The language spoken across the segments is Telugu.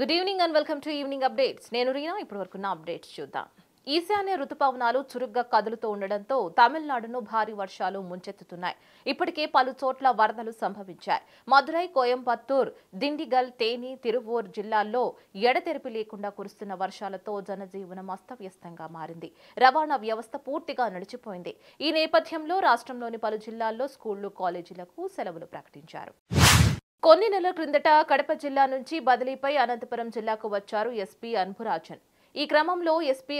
good evening and welcome to evening updates నేను రీనా ఇప్పటి వరకు నా అప్డేట్స్ చూద్దాం ఈశాన్య రుతుపవనాలు చురుగ్గా కదులుతూ ఉండడంతో తమిళనాడును భారీ వర్షాలు ముంచెత్తుతున్నాయి ఇప్పటికే పలు చోట్ల వరదలు సంభవించాయి మధురై కోయంబత్తూర్ దిండిగల్ తేని తిరువూర్ జిల్లాల్లో ఎడతెరిపి లేకుండా కురుస్తున్న వర్షాలతో జనజీవనం అస్తవ్యస్తంగా మారింది రవాణా వ్యవస్థ పూర్తిగా నడిచిపోయింది ఈ నేపథ్యంలో రాష్ట్రంలోని పలు జిల్లాల్లో స్కూళ్లు కాలేజీలకు సెలవులు ప్రకటించారు కొన్ని నెలల క్రిందట కడప జిల్లా నుంచి బదిలీపై అనంతపురం జిల్లాకు వచ్చారు ఎస్పీ అన్బురాజన్ ఈ క్రమంలో ఎస్పీ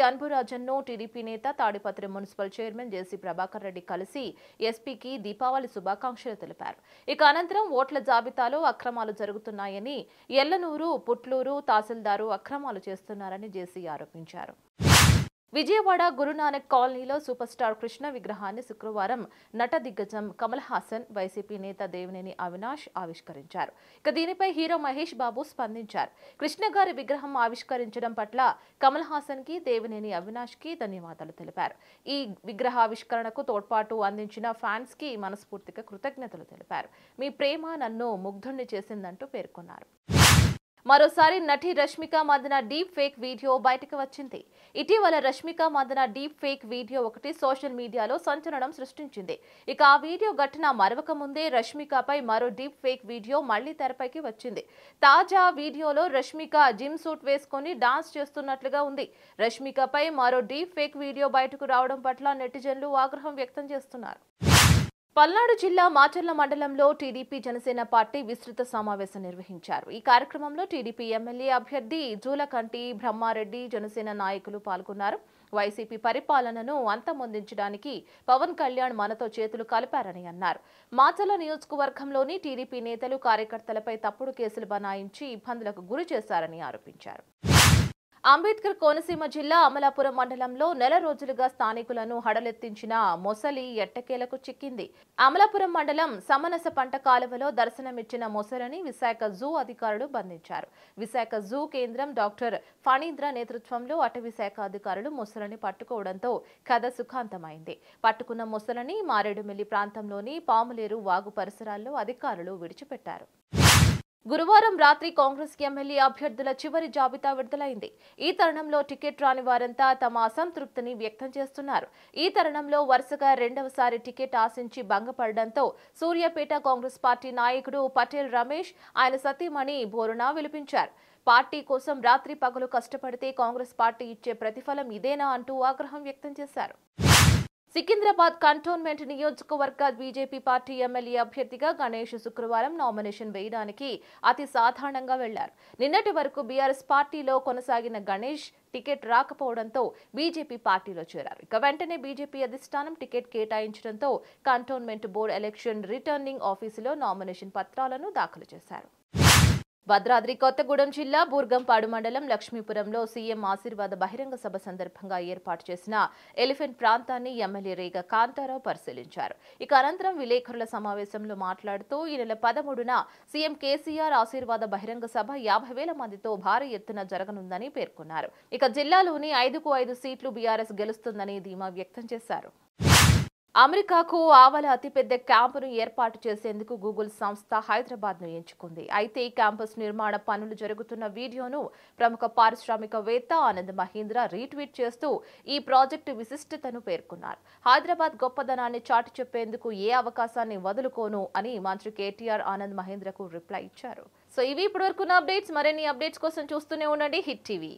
ను టీడీపీ నేత Tadipatri municipal chairman JC Prabhakar Reddy కలిసి ఎస్పీకి దీపావళి శుభాకాంక్షలు తెలిపారు ఇక అనంతరం ఓట్ల జాబితాలో అక్రమాలు జరుగుతున్నాయని ఎల్లనూరు పుట్లూరు తహసీల్దారు అక్రమాలు చేస్తున్నారని జేసీ ఆరోపించారు విజయవాడ గురునానక్ కాలనీలో సూపర్ స్టార్ కృష్ణ విగ్రహాన్ని శుక్రవారం నట దిగ్గజం కమల్ హాసన్ వైసీపీ నేత దేవినేని అవినాష్ ఆవిష్కరించారు ఇక దీనిపై హీరో మహేష్ బాబు స్పందించారు కృష్ణ గారి విగ్రహం ఆవిష్కరించడం పట్ల కమల్ హాసన్ కి దేవినేని అవినాష్ కి ధన్యవాదాలు తెలిపారు ఈ విగ్రహ ఆవిష్కరణకు తోడ్పాటు అందించిన ఫ్యాన్స్ కి మనస్ఫూర్తిగా కృతజ్ఞతలు తెలిపారు మీ ప్రేమ నన్ను ముగ్ధుణ్ణి చేసిందంటూ పేర్కొన్నారు మరోసారి నటి Rashmika Mandanna deep fake video బయటకు వచ్చింది ఇటీవల Rashmika Mandanna deep fake video ఒకటి సోషల్ మీడియాలో సంచలనం సృష్టించింది ఇక ఆ వీడియో ఘటన మరొక ముందే రష్మికపై మరో డీప్ ఫేక్ వీడియో మళ్లీ తెరపైకి వచ్చింది తాజా వీడియోలో రష్మిక జిమ్ సూట్ వేసుకొని డాన్స్ చేస్తున్నట్లుగా ఉంది రష్మికపై మరో డీప్ ఫేక్ వీడియో బయటకు రావడం పట్ల నెటిజన్లు ఆగ్రహం వ్యక్తం చేస్తున్నారు పల్నాడు జిల్లా మాచర్ల మండలంలో టీడీపీ జనసేన పార్టీ విస్తృత సమావేశం నిర్వహించారు ఈ కార్యక్రమంలో టీడీపీ ఎమ్మెల్యే అభ్యర్థి జూలకంటి బ్రహ్మారెడ్డి జనసేన నాయకులు పాల్గొన్నారు వైసీపీ పరిపాలనను అంతమొందించడానికి పవన్ కళ్యాణ్ మనతో చేతులు కలిపారని అన్నారు మాచర్ల నియోజకవర్గంలోని టీడీపీ నేతలు కార్యకర్తలపై తప్పుడు కేసులు బనాయించి ఇబ్బందులకు గురి చేశారని ఆరోపించారు అంబేద్కర్ కోనసీమ జిల్లా అమలాపురం మండలంలో నెల రోజులుగా స్థానికులను హడలెత్తించిన మొసలి ఎట్టకేలకు చిక్కింది అమలాపురం మండలం సమనస పంట కాలువలో దర్శనమిచ్చిన మొసలిని విశాఖ జూ అధికారులు బంధించారు విశాఖ జూ కేంద్రం డాక్టర్ ఫణీంద్ర నేతృత్వంలో అటవీ శాఖ అధికారులు మొసలిని పట్టుకోవడంతో కథ సుఖాంతమైంది పట్టుకున్న మొసలిని మారేడుమిల్లి ప్రాంతంలోని పాములేరు వాగు పరిసరాల్లో అధికారులు విడిచిపెట్టారు గురువారం రాత్రి కాంగ్రెస్ ఎమ్మెల్యే అభ్యర్థుల చివరి జాబితా విడుదలైంది ఈ తరుణంలో టికెట్ రాని వారంతా తమ అసంతృప్తిని వ్యక్తం చేస్తున్నారు ఈ తరుణంలో వరుసగా రెండవసారి టికెట్ ఆశించి భంగపడడంతో సూర్యాపేట కాంగ్రెస్ పార్టీ నాయకుడు పటేల్ రమేష్ ఆయన సతీమణి బోరునా విలిపించారు పార్టీ కోసం రాత్రి పగలు కష్టపడితే కాంగ్రెస్ పార్టీ ఇచ్చే ప్రతిఫలం ఇదేనా అంటూ ఆగ్రహం వ్యక్తం చేశారు సికింద్రాబాద్ కంటోన్మెంట్ నియోజకవర్గ బీజేపీ పార్టీ ఎమ్మెల్యే అభ్యర్థిగా గణేష్ శుక్రవారం నామినేషన్ వేయడానికి అతి సాధారణంగా వెళ్లారు నిన్నటి వరకు బీఆర్ఎస్ పార్టీలో కొనసాగిన గణేష్ టికెట్ రాకపోవడంతో బీజేపీ పార్టీలో చేరారు ఇక వెంటనే బీజేపీ అధిష్టానం టికెట్ కేటాయించడంతో కంటోన్మెంట్ బోర్డు ఎలక్షన్ రిటర్నింగ్ ఆఫీసులో నామినేషన్ పత్రాలను దాఖలు చేశారు భద్రాద్రి కొత్తగూడెం జిల్లా బూర్గంపాడు మండలం లక్ష్మీపురంలో సీఎం ఆశీర్వాద బహిరంగ సభ సందర్భంగా ఏర్పాటు చేసిన ఎలిఫెంట్ ప్రాంతాన్ని ఎమ్మెల్యే రేగ కాంతారావు పరిశీలించారు ఇక అనంతరం విలేకరుల సమావేశంలో మాట్లాడుతూ ఈ నెల పదమూడున సీఎం కేసీఆర్ ఆశీర్వాద బహిరంగ సభ యాభై వేల మందితో భారీ ఎత్తున జరగనుందని పేర్కొన్నారు ఇక జిల్లాలోని ఐదుకు ఐదు సీట్లు బీఆర్ఎస్ గెలుస్తుందని ధీమా వ్యక్తం చేశారు అమెరికాకు ఆవల అతిపెద్ద క్యాంపును ఏర్పాటు చేసేందుకు గూగుల్ సంస్థ హైదరాబాద్ను ఎంచుకుంది అయితే ఈ క్యాంపస్ నిర్మాణ పనులు జరుగుతున్న వీడియోను ప్రముఖ పారిశ్రామికవేత్త ఆనంద్ మహీంద్ర రీట్వీట్ చేస్తూ ఈ ప్రాజెక్టు విశిష్టతను పేర్కొన్నారు హైదరాబాద్ గొప్పదనాన్ని చాటి చెప్పేందుకు ఏ అవకాశాన్ని వదులుకోను అని మంత్రి కేటీఆర్ ఆనంద్ మహీంద్రకు రిప్లై ఇచ్చారు సో ఇవి ఇప్పటివరకున్న అప్డేట్స్ మరిన్ని అప్డేట్స్ కోసం చూస్తూనే ఉండండి హిట్ టీవీ